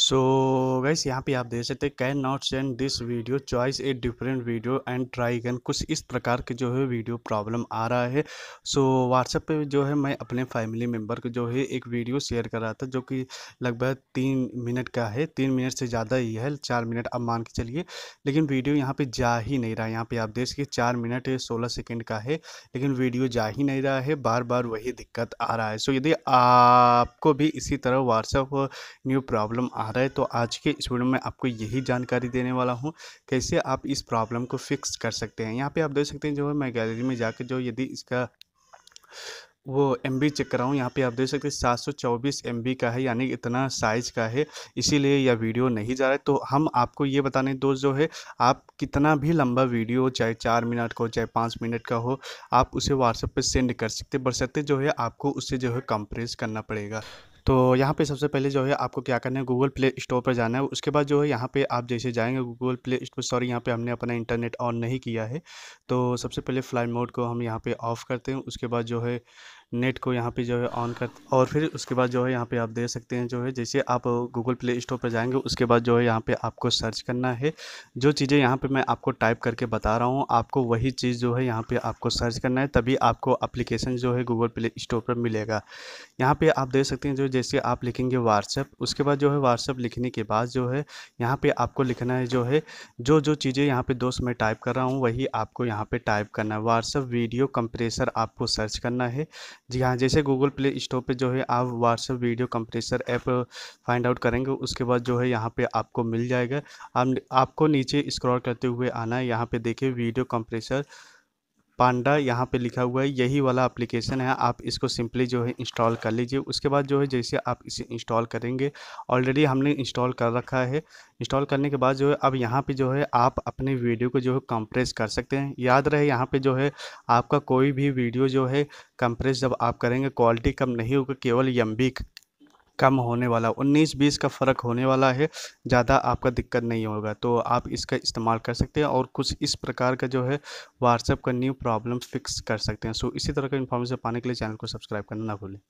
सो so, gas यहाँ पे आप देख सकते हैं cannot send this video choice a different video and try again कुछ इस प्रकार के जो है वीडियो प्रॉब्लम आ रहा है सो so, व्हाट्सएप पे जो है मैं अपने फैमिली मेम्बर को जो है एक वीडियो शेयर कर रहा था जो कि लगभग तीन मिनट का है तीन मिनट से ज़्यादा ही है चार मिनट अब मान के चलिए लेकिन वीडियो यहाँ पर जा ही नहीं रहा यहाँ पर आप देख सकते चार मिनट सोलह सेकेंड का है लेकिन वीडियो जा ही नहीं रहा है बार बार वही दिक्कत आ रहा है सो so, यदि आपको भी इसी तरह व्हाट्सएप न्यू प्रॉब्लम आ रहा है तो आज के इस वीडियो में आपको यही जानकारी देने वाला हूँ कैसे आप इस प्रॉब्लम को फिक्स कर सकते हैं यहाँ पे आप देख सकते हैं जो है मैं गैलरी में जाकर जो यदि इसका वो एम बी चेक कराऊँ यहाँ पे आप देख सकते हैं सात सौ चौबीस एम बी का है यानी इतना साइज का है इसीलिए यह वीडियो नहीं जा रहा है तो हम आपको ये बताने दो जो है आप कितना भी लंबा वीडियो चाहे चार मिनट का हो चाहे पाँच मिनट का हो आप उसे व्हाट्सएप पे सेंड कर सकते सकते जो है आपको उसे जो है कंप्रेस करना पड़ेगा तो यहाँ पे सबसे पहले जो है आपको क्या करना है गूगल प्ले स्टोर पर जाना है उसके बाद जो है यहाँ पे आप जैसे जाएंगे गूगल प्ले स्टोर सॉरी यहाँ पे हमने अपना इंटरनेट ऑन नहीं किया है तो सबसे पहले फ्लाई मोड को हम यहाँ पे ऑफ़ करते हैं उसके बाद जो है नेट को यहाँ पे जो है ऑन कर और फिर उसके बाद जो है यहाँ पे आप दे सकते हैं जो है जैसे आप गूगल प्ले स्टोर पर जाएंगे उसके बाद जो है यहाँ पे आपको सर्च करना है जो चीज़ें यहाँ पे मैं आपको टाइप करके बता रहा हूँ आपको वही चीज़ जो है यहाँ पे आपको सर्च करना है तभी आपको अप्लीकेशन जो है गूगल प्ले स्टोर पर मिलेगा यहाँ पर आप दे सकते हैं जो जैसे आप लिखेंगे व्हाट्सअप उसके बाद जो है व्हाट्सअप लिखने के बाद जो है यहाँ पर आपको लिखना है जो है जो जो चीज़ें यहाँ पर दोस्त मैं टाइप कर रहा हूँ वही आपको यहाँ पर टाइप करना है व्हाट्सअप वीडियो कंप्रेसर आपको सर्च करना है जी हाँ जैसे गूगल प्ले स्टोर पे जो है आप WhatsApp video compressor app find out करेंगे उसके बाद जो है यहाँ पे आपको मिल जाएगा आप, आपको नीचे स्क्रॉल करते हुए आना है यहाँ पे देखिए वीडियो कंप्रेसर पांडा यहाँ पे लिखा हुआ है यही वाला एप्लीकेशन है आप इसको सिंपली जो है इंस्टॉल कर लीजिए उसके बाद जो है जैसे आप इसे इंस्टॉल करेंगे ऑलरेडी हमने इंस्टॉल कर रखा है इंस्टॉल करने के बाद जो है अब यहाँ पे जो है आप अपने वीडियो को जो है कंप्रेस कर सकते हैं याद रहे यहाँ पे जो है आपका कोई भी वीडियो जो है कंप्रेस जब आप करेंगे क्वालिटी कम नहीं होगा केवल यम कम होने वाला 19-20 का फ़र्क होने वाला है ज़्यादा आपका दिक्कत नहीं होगा तो आप इसका इस्तेमाल कर सकते हैं और कुछ इस प्रकार का जो है व्हाट्सएप का न्यू प्रॉब्लम फिक्स कर सकते हैं सो इसी तरह का इन्फॉर्मेशन पाने के लिए चैनल को सब्सक्राइब करना ना भूलें